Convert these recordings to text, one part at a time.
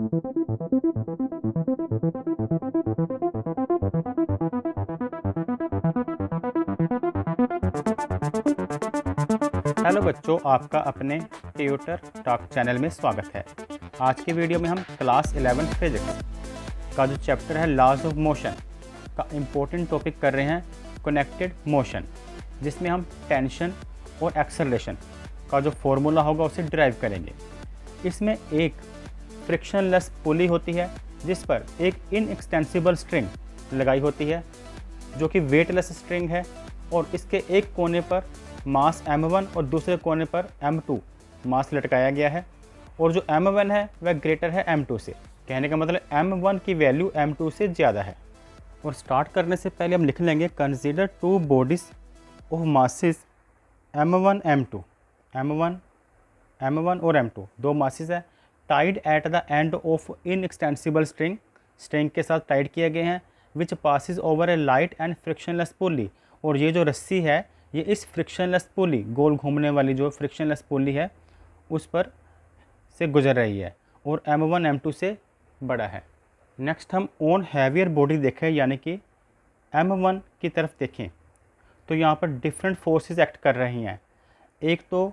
hello बच्चों आपका अपने ट्यूटर टॉक चैनल में स्वागत है आज के वीडियो में हम क्लास 11 फिजिक्स का जो चैप्टर है लॉज ऑफ मोशन का इम्पोर्टेंट टॉपिक कर रहे हैं कनेक्टेड मोशन जिसमें हम टेंशन और एक्सलेशन का जो फॉर्मूला होगा उसे ड्राइव करेंगे इसमें एक फ्रिक्शनलेस पुली होती है जिस पर एक इनएक्सटेंसिबल स्ट्रिंग लगाई होती है जो कि वेटलेस स्ट्रिंग है और इसके एक कोने पर मास M1 और दूसरे कोने पर M2 मास लटकाया गया है और जो M1 है वह ग्रेटर है M2 से कहने का मतलब M1 की वैल्यू M2 से ज़्यादा है और स्टार्ट करने से पहले हम लिख लेंगे consider two bodies of masses M1 M2 M1 M1 और M2 दो मासेस है tied at the end of inextensible string string के साथ टाइड किए गए हैं which passes over a light and frictionless pulley और ये जो रस्सी है ये इस फ्रिक्शनलेस पुली गोल घूमने वाली जो फ्रिक्शनलेस पुली है उस पर से गुजर रही है और एम वन एम टू से बड़ा है नेक्स्ट हम ओन हैवियर बॉडी देखें यानी कि एम वन की तरफ देखें तो यहाँ पर डिफरेंट फोर्सेस एक्ट कर रही हैं एक तो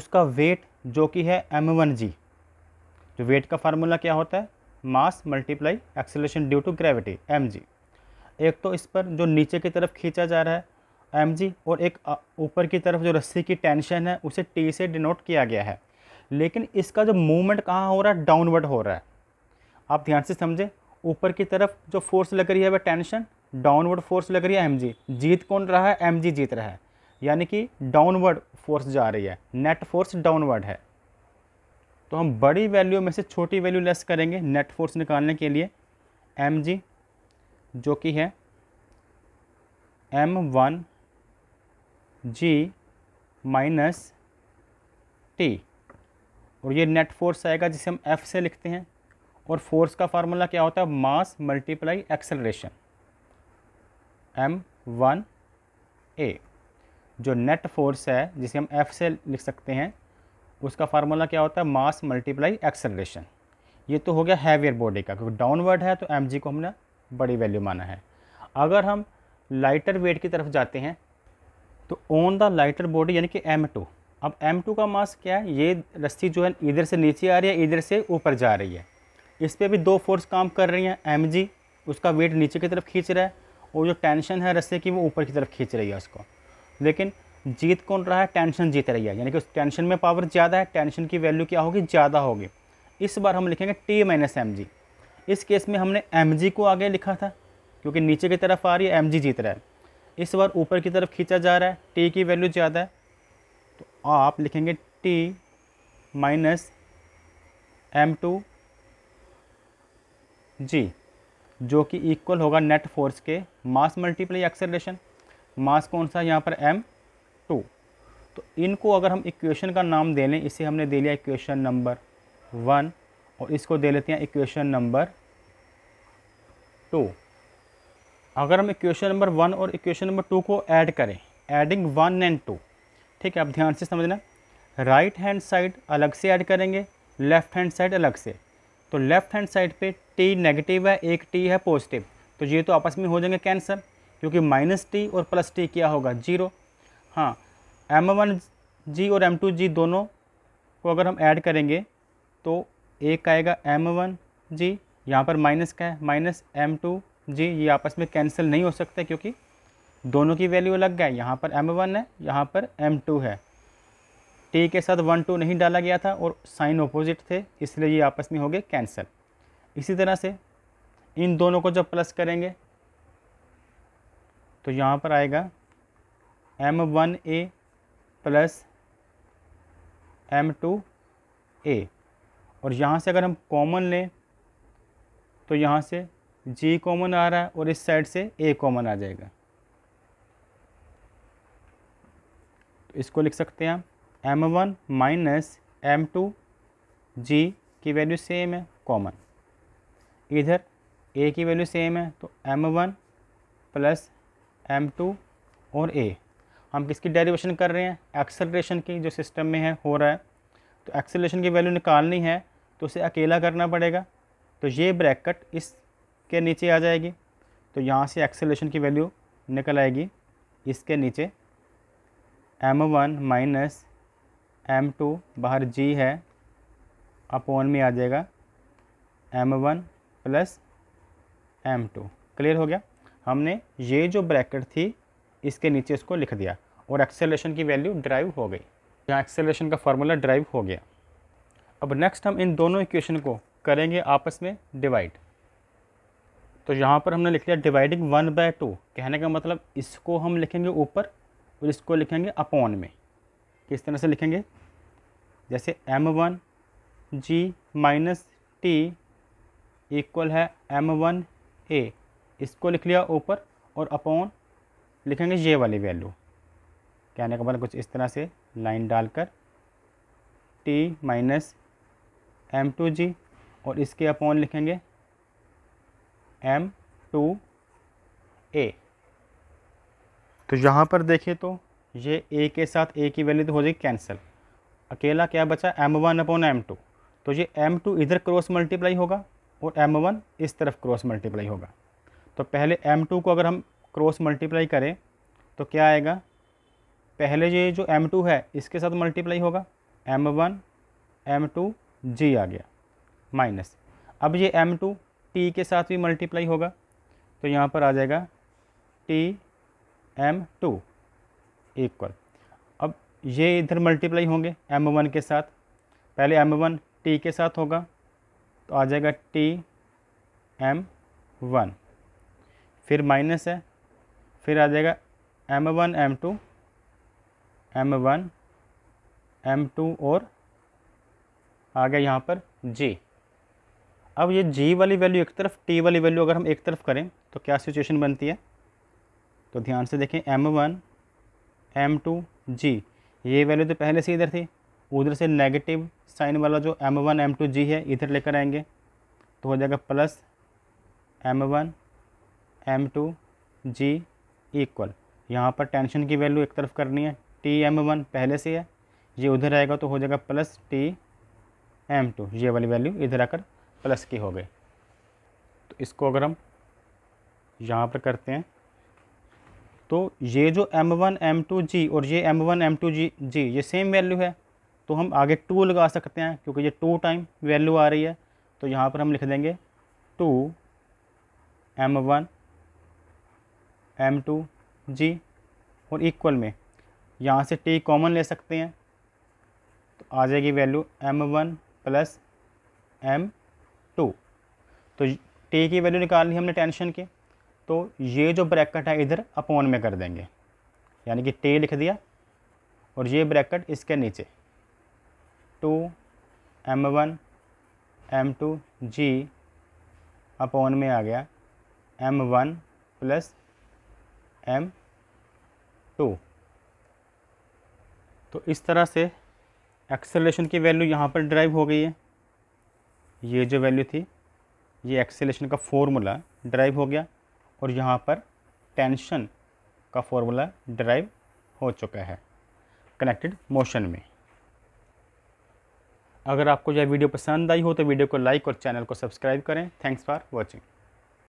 उसका वेट जो कि है एम वन जी तो वेट का फार्मूला क्या होता है mass multiply acceleration due to gravity M एक तो इस पर जो नीचे की तरफ खींचा जा रहा है एम और एक ऊपर की तरफ जो रस्सी की टेंशन है उसे टी से डिनोट किया गया है लेकिन इसका जो मूवमेंट कहाँ हो रहा है डाउनवर्ड हो रहा है आप ध्यान से समझें ऊपर की तरफ जो फोर्स लग रही है वह टेंशन डाउनवर्ड फोर्स लग रही है एम जीत कौन रहा है एम जीत रहा है यानी कि डाउनवर्ड फोर्स जा रही है नेट फोर्स डाउनवर्ड है तो हम बड़ी वैल्यू में से छोटी वैल्यू लेस करेंगे नेट फोर्स निकालने के लिए एम जी जो कि है M one G minus T और ये नेट फोर्स आएगा जिसे हम एफ से लिखते हैं और फोर्स का फार्मूला क्या होता है mass multiply acceleration M one A जो नेट फोर्स है जिसे हम एफ से लिख सकते हैं उसका फार्मूला क्या होता है मास मल्टीप्लाई एक्सेलरेशन ये तो हो गया हैवियर बॉडी का क्योंकि डाउनवर्ड है तो एम को हमने बड़ी वैल्यू माना है अगर हम लाइटर वेट की तरफ जाते हैं तो ऑन द लाइटर बॉडी यानी कि एम टू अब एम टू का मास क्या है ये रस्सी जो है इधर से नीचे आ रही है इधर से ऊपर जा रही है इस पर भी दो फोर्स काम कर रही हैं एम जी उसका वेट नीचे की तरफ खींच रहा है और जो टेंशन है रस्सी की वो ऊपर की तरफ खींच रही है उसको लेकिन जीत कौन रहा है टेंशन जीत रही है यानी कि उस टेंशन में पावर ज़्यादा है टेंशन की वैल्यू क्या होगी ज़्यादा होगी इस बार हम लिखेंगे टी माइनस एम जी इस केस में हमने एम जी को आगे लिखा था क्योंकि नीचे की तरफ आ रही है एम जी जीत रहा है इस बार ऊपर की तरफ खींचा जा रहा है टी की वैल्यू ज़्यादा है तो आप लिखेंगे T minus M two G जो कि इक्वल होगा नेट फोर्स के मास मल्टीप्लाई एक्सेलरेशन मास कौन सा यहाँ पर एम टू तो इनको अगर हम इक्वेशन का नाम दे लें इसे हमने दे लिया इक्वेशन नंबर वन और इसको दे लेते हैं इक्वेशन नंबर टू अगर हम इक्वेशन नंबर वन और इक्वेशन नंबर टू को ऐड करें एडिंग वन एंड टू ठीक है आप ध्यान से समझना राइट हैंड साइड अलग से ऐड करेंगे लेफ्ट हैंड साइड अलग से तो लेफ्ट हैंड साइड पे टी नेगेटिव है एक टी है पॉजिटिव तो ये तो आपस में हो जाएंगे कैंसर क्योंकि माइनस टी और प्लस टी क्या होगा जीरो हाँ एम वन जी और एम टू जी दोनों को अगर हम ऐड करेंगे तो एक आएगा एम वन जी यहाँ पर माइनस का है माइनस एम टू जी ये आपस में कैंसिल नहीं हो सकता क्योंकि दोनों की वैल्यू अलग है यहाँ पर एम वन है यहाँ पर एम टू है टी के साथ वन टू नहीं डाला गया था और साइन ऑपोजिट थे इसलिए ये आपस में हो गए कैंसिल इसी तरह से इन दोनों को जब प्लस करेंगे तो यहाँ पर आएगा M one A plus M two A और यहाँ से अगर हम कॉमन लें तो यहाँ से जी कॉमन आ रहा है और इस साइड से ए कॉमन आ जाएगा तो इसको लिख सकते हैं हम M one minus M two G की वैल्यू सेम है कॉमन इधर ए की वैल्यू सेम है तो M one plus M two और ए हम किसकी डेरिवेशन कर रहे हैं एक्सेलरेशन की जो सिस्टम में है हो रहा है तो एक्सेलरेशन की वैल्यू निकालनी है तो उसे अकेला करना पड़ेगा तो ये ब्रैकेट इसके नीचे आ जाएगी तो यहाँ से एक्सेलेशन की वैल्यू निकल आएगी इसके नीचे M one minus M two बाहर जी है अपॉन में आ जाएगा M one plus M two clear हो गया हमने ये जो ब्रैकेट थी इसके नीचे इसको लिख दिया और एक्सेलेशन की वैल्यू ड्राइव हो गई यहाँ एक्सेलेशन का फार्मूला ड्राइव हो गया अब नेक्स्ट हम इन दोनों इक्वेशन को करेंगे आपस में डिवाइड तो यहाँ पर हमने लिख लिया डिवाइडिंग वन बाय टू कहने का मतलब इसको हम लिखेंगे ऊपर और इसको लिखेंगे अपॉन में किस तरह से लिखेंगे जैसे M one G minus T equal है एम वन ए इसको लिख लिया ऊपर और अपॉन लिखेंगे ये वाली वैल्यू कहने का मतलब कुछ इस तरह से लाइन डालकर T minus M two G और इसके अपॉन लिखेंगे एम टू ए तो यहाँ पर देखें तो ये ए के साथ ए की वैल्यू तो हो जाएगी कैंसिल अकेला क्या बचा M one upon M two तो ये एम टू इधर क्रॉस मल्टीप्लाई होगा और एम वन इस तरफ क्रॉस मल्टीप्लाई होगा तो पहले एम टू को अगर हम क्रॉस मल्टीप्लाई करें तो क्या आएगा पहले ये जो एम टू है इसके साथ मल्टीप्लाई होगा M one M two G आ गया माइनस अब ये एम टू टी के साथ भी मल्टीप्लाई होगा तो यहाँ पर आ जाएगा टी एम टू इक्वल अब ये इधर मल्टीप्लाई होंगे एम वन के साथ पहले एम वन टी के साथ होगा तो आ जाएगा टी एम वन फिर माइनस है फिर आ जाएगा M one M two M one M two और आ गया यहाँ पर जी अब ये जी वाली वैल्यू एक तरफ टी वाली वैल्यू अगर हम एक तरफ करें तो क्या सिचुएशन बनती है तो ध्यान से देखें M one M two G ये वैल्यू तो पहले से इधर थी उधर से नेगेटिव साइन वाला जो M one M two G है इधर लेकर आएंगे तो हो जाएगा plus M one M two G equal यहाँ पर टेंशन की वैल्यू एक तरफ करनी है टी एम वन पहले से है ये उधर आएगा तो हो जाएगा प्लस टी एम टू ये वाली वैल्यू इधर आकर प्लस की हो गई तो इसको अगर हम यहाँ पर करते हैं तो ये जो M one M two G और ये M one M two G G ये सेम वैल्यू है तो हम आगे टू लगा सकते हैं क्योंकि ये टू टाइम वैल्यू आ रही है तो यहाँ पर हम लिख देंगे two M one M two G और इक्वल में यहाँ से टी कॉमन ले सकते हैं तो आ जाएगी value M one plus M two तो टी की वैल्यू निकाल ली हमने टेंशन की तो ये जो ब्रैकेट है इधर अपॉन में कर देंगे यानी कि टी लिख दिया और ये ब्रैकेट इसके नीचे two M one M two G upon में आ गया M one plus M two तो इस तरह से एक्सेलेशन की वैल्यू यहाँ पर ड्राइव हो गई है ये जो वैल्यू थी ये एक्सेलेशन का फॉर्मूला ड्राइव हो गया और यहाँ पर टेंशन का फॉर्मूला ड्राइव हो चुका है कनेक्टेड मोशन में अगर आपको यह वीडियो पसंद आई हो तो वीडियो को लाइक और चैनल को सब्सक्राइब करें थैंक्स फॉर वॉचिंग